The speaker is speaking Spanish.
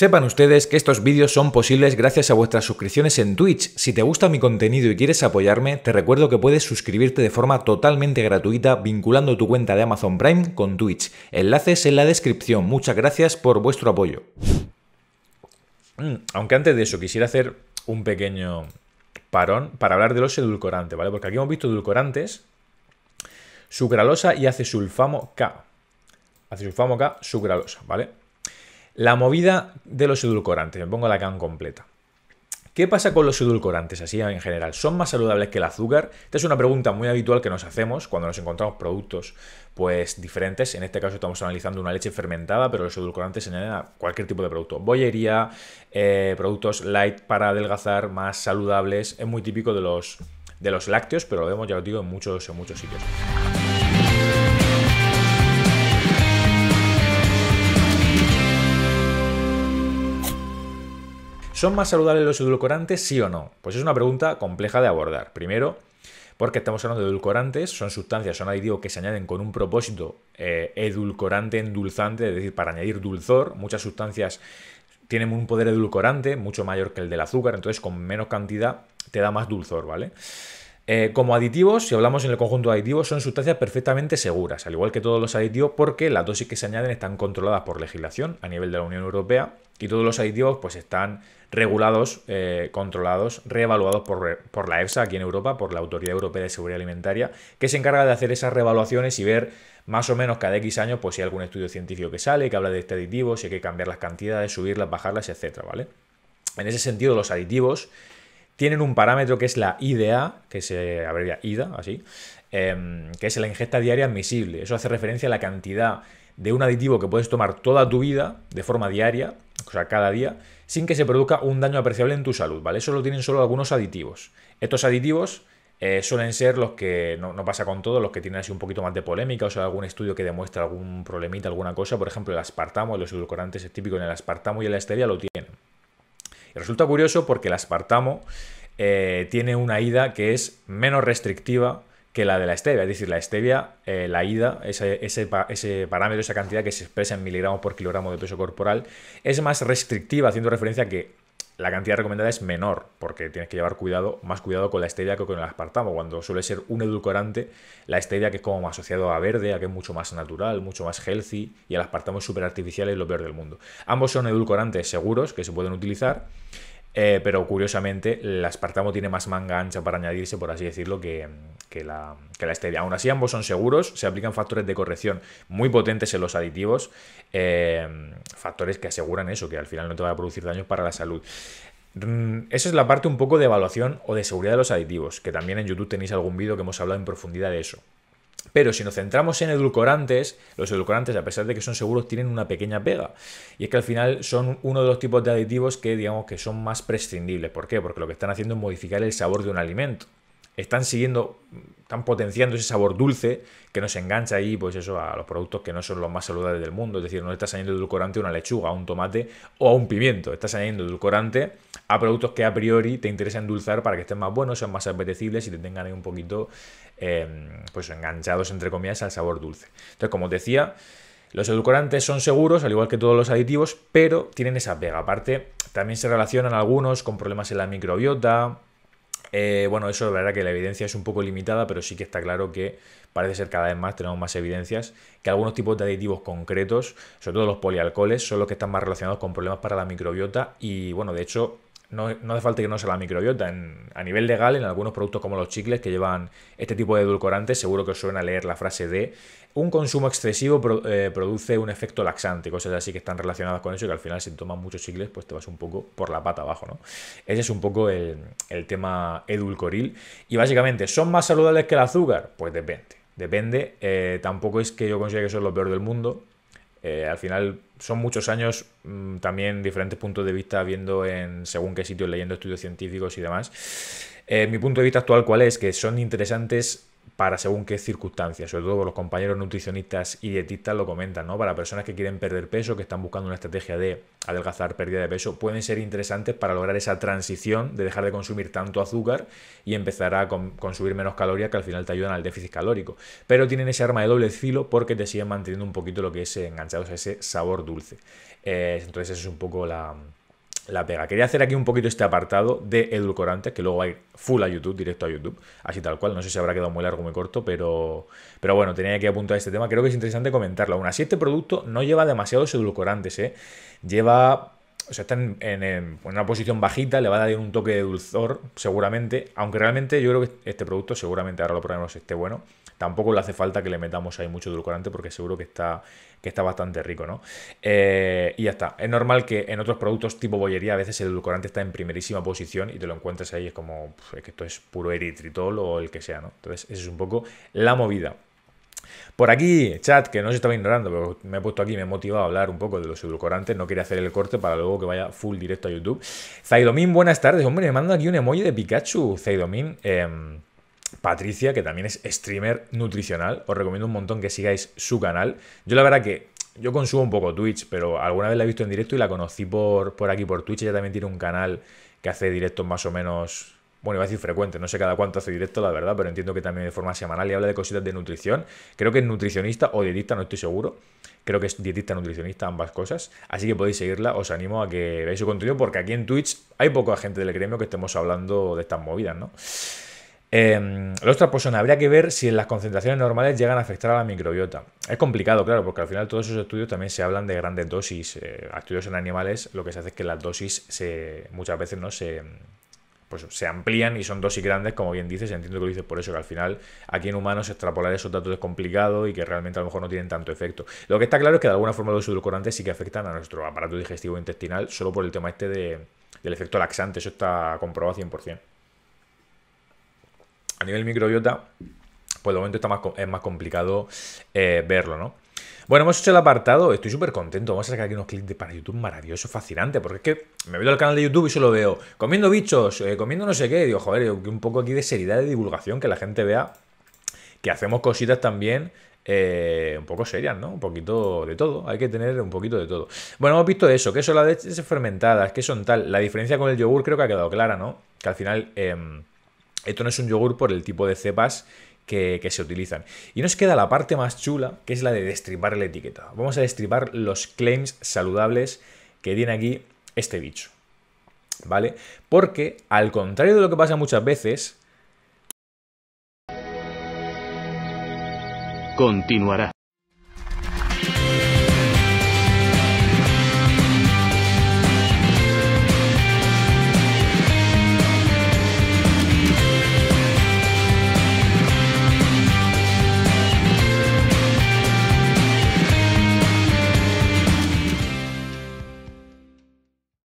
Sepan ustedes que estos vídeos son posibles gracias a vuestras suscripciones en Twitch. Si te gusta mi contenido y quieres apoyarme, te recuerdo que puedes suscribirte de forma totalmente gratuita vinculando tu cuenta de Amazon Prime con Twitch. Enlaces en la descripción. Muchas gracias por vuestro apoyo. Mm, aunque antes de eso quisiera hacer un pequeño parón para hablar de los edulcorantes, ¿vale? Porque aquí hemos visto edulcorantes, sucralosa y acesulfamo K. Acesulfamo K, sucralosa, ¿vale? La movida de los edulcorantes, me pongo la can completa. ¿Qué pasa con los edulcorantes así en general? ¿Son más saludables que el azúcar? Esta es una pregunta muy habitual que nos hacemos cuando nos encontramos productos pues diferentes. En este caso estamos analizando una leche fermentada, pero los edulcorantes se añaden a cualquier tipo de producto. Bollería, eh, productos light para adelgazar, más saludables. Es muy típico de los, de los lácteos, pero lo vemos, ya lo digo, en muchos, en muchos sitios. ¿Son más saludables los edulcorantes, sí o no? Pues es una pregunta compleja de abordar. Primero, porque estamos hablando de edulcorantes, son sustancias, son aditivos que se añaden con un propósito eh, edulcorante, endulzante, es decir, para añadir dulzor. Muchas sustancias tienen un poder edulcorante mucho mayor que el del azúcar, entonces con menos cantidad te da más dulzor, ¿vale? Eh, como aditivos, si hablamos en el conjunto de aditivos, son sustancias perfectamente seguras, al igual que todos los aditivos, porque las dosis que se añaden están controladas por legislación a nivel de la Unión Europea y todos los aditivos pues están regulados, eh, controlados, reevaluados por, por, la EFSA aquí en Europa, por la Autoridad Europea de Seguridad Alimentaria, que se encarga de hacer esas reevaluaciones y ver más o menos cada X años pues si hay algún estudio científico que sale, que habla de este aditivo, si hay que cambiar las cantidades, subirlas, bajarlas, etc. ¿vale? En ese sentido, los aditivos tienen un parámetro que es la IDA, que se abrevia IDA, así, em, que es la ingesta diaria admisible. Eso hace referencia a la cantidad de un aditivo que puedes tomar toda tu vida de forma diaria, o sea, cada día, sin que se produzca un daño apreciable en tu salud, ¿vale? Eso lo tienen solo algunos aditivos. Estos aditivos eh, suelen ser los que, no, pasa con todos, los que tienen así un poquito más de polémica, o sea, algún estudio que demuestra algún problemita, alguna cosa, por ejemplo, el aspartamo, los edulcorantes típico en el aspartamo y en la lo tienen. Resulta curioso porque el aspartamo eh, tiene una ida que es menos restrictiva que la de la stevia. Es decir, la stevia, eh, la ida, ese, ese, ese, parámetro, esa cantidad que se expresa en miligramos por kilogramo de peso corporal, es más restrictiva, haciendo referencia a que la cantidad recomendada es menor, porque tienes que llevar cuidado, más cuidado con la stevia que con el aspartamo. Cuando suele ser un edulcorante, la stevia que es como más asociado a verde, a que es mucho más natural, mucho más healthy, y el aspartamo es súper artificial y lo peor del mundo. Ambos son edulcorantes seguros que se pueden utilizar. Eh, pero curiosamente, el aspartamo tiene más manga ancha para añadirse, por así decirlo, que, la, que Aún así, ambos son seguros, se aplican factores de corrección muy potentes en los aditivos, eh, factores que aseguran eso, que al final no te va a producir daños para la salud. Mm, esa es la parte un poco de evaluación o de seguridad de los aditivos, que también en YouTube tenéis algún vídeo que hemos hablado en profundidad de eso. Pero si nos centramos en edulcorantes, los edulcorantes, a pesar de que son seguros, tienen una pequeña pega. Y es que al final son uno de los tipos de aditivos que digamos que son más prescindibles. ¿Por qué? Porque lo que están haciendo es modificar el sabor de un alimento. Están siguiendo, están potenciando ese sabor dulce que nos engancha ahí, pues eso, a los productos que no son los más saludables del mundo. Es decir, no estás añadiendo edulcorante a una lechuga, a un tomate o a un pimiento. Estás añadiendo edulcorante a productos que a priori te interesan endulzar para que estén más buenos, sean más apetecibles y te tengan ahí un poquito em, pues enganchados, entre comillas, al sabor dulce. Entonces, como os decía, los edulcorantes son seguros, al igual que todos los aditivos, pero tienen esa pega. Aparte, también se relacionan algunos con problemas en la microbiota, eh, bueno, eso la verdad que la evidencia es un poco limitada, pero sí que está claro que parece ser cada vez más, tenemos más evidencias, que algunos tipos de aditivos concretos, sobre todo los polialcoholes, son los que están más relacionados con problemas para la microbiota y bueno, de hecho no, hace falta que no sea la microbiota. a nivel legal, en algunos productos como los chicles que llevan este tipo de edulcorantes, seguro que os suena leer la frase de un consumo excesivo eh, produce un efecto laxante, cosas así que están relacionadas con eso y que al final si tomas muchos chicles pues te vas un poco por la pata abajo, ¿no? Ese es un poco el, tema edulcoril. Y básicamente, ¿son más saludables que el azúcar? Pues depende. Depende, eh, tampoco es que yo considere que eso es lo peor del mundo, eh, al final son muchos años mm, también diferentes puntos de vista viendo en según qué sitios, leyendo estudios científicos y demás. Eh, mi punto de vista actual cuál es, que son interesantes para según qué circunstancias. Sobre todo los compañeros nutricionistas y dietistas lo comentan, ¿no? Para personas que quieren perder peso, que están buscando una estrategia de adelgazar, pérdida de peso, pueden ser interesantes para lograr esa transición de dejar de consumir tanto azúcar y empezar a consumir menos calorías que al final te ayudan al déficit calórico. Pero tienen ese arma de doble filo porque te siguen manteniendo un poquito lo que es enganchados a ese sabor dulce. Eh, entonces esa es un poco la, la pega. Quería hacer aquí un poquito este apartado de edulcorantes, que luego va a ir full a YouTube, directo a YouTube, así tal cual. No sé si habrá quedado muy largo o muy corto, pero, pero bueno, tenía que apuntar este tema. Creo que es interesante comentarlo. Aún así, este producto no lleva demasiados edulcorantes, ¿eh? Lleva. O sea, está en, una posición bajita, le va a dar un toque de dulzor, seguramente. Aunque realmente yo creo que este producto, seguramente ahora lo probemos, esté bueno tampoco le hace falta que le metamos ahí mucho edulcorante porque seguro que está, que está bastante rico, ¿no? Eh, y ya está. Es normal que en otros productos tipo bollería a veces el edulcorante está en primerísima posición y te lo encuentres ahí es como que esto es puro eritritol o el que sea, ¿no? Entonces, esa es un poco la movida. Por aquí, chat, que no se estaba ignorando, pero me he puesto aquí, me he motivado a hablar un poco de los edulcorantes, no quería hacer el corte para luego que vaya full directo a YouTube. Zaidomin, buenas tardes, hombre, me mandan aquí un emoji de Pikachu, Zaidomin. Eh, em, Patricia, que también es streamer nutricional. Os recomiendo un montón que sigáis su canal. Yo la verdad que yo consumo un poco Twitch, pero alguna vez la he visto en directo y la conocí por, aquí, por Twitch. Ella también tiene un canal que hace directos más o menos bueno, iba a decir frecuente, no sé cada cuánto hace directo, la verdad, pero entiendo que también de forma semanal y habla de cositas de nutrición. Creo que es nutricionista o dietista, no estoy seguro. Creo que es dietista, nutricionista, ambas cosas. Así que podéis seguirla, os animo a que veáis su contenido, porque aquí en Twitch hay poca gente del gremio que estemos hablando de estas movidas, ¿no? Eh, em, la otra persona, habría que ver si en las concentraciones normales llegan a afectar a la microbiota. Es complicado, claro, porque al final todos esos estudios también se hablan de grandes dosis. Eh, estudios en animales lo que se hace es que las dosis se, muchas veces no se, pues, se amplían y son dosis grandes, como bien dices. Entiendo que lo dices por eso, que al final aquí en humanos extrapolar esos datos es complicado y que realmente a lo mejor no tienen tanto efecto. Lo que está claro es que de alguna forma los edulcorantes sí que afectan a nuestro aparato digestivo intestinal, solo por el tema este de, del efecto laxante. Eso está comprobado 100% a nivel microbiota, pues de momento está más, es más complicado eh, verlo, ¿no? Bueno, hemos hecho el apartado, estoy súper contento. Vamos a sacar aquí unos clips de, para YouTube maravillosos, fascinantes. porque es que me veo el canal de YouTube y solo veo comiendo bichos, eh, comiendo no sé qué, y digo, joder, un poco aquí de seriedad de divulgación, que la gente vea que hacemos cositas también eh, un poco serias, ¿no? Un poquito de todo, hay que tener un poquito de todo. Bueno, hemos visto eso, Que son las leches fermentadas, que son tal. La diferencia con el yogur creo que ha quedado clara, ¿no? Que al final em, esto no es un yogur por el tipo de cepas que, se utilizan. Y nos queda la parte más chula, que es la de destripar la etiqueta. Vamos a destripar los claims saludables que tiene aquí este bicho. ¿Vale? Porque, al contrario de lo que pasa muchas veces... Continuará.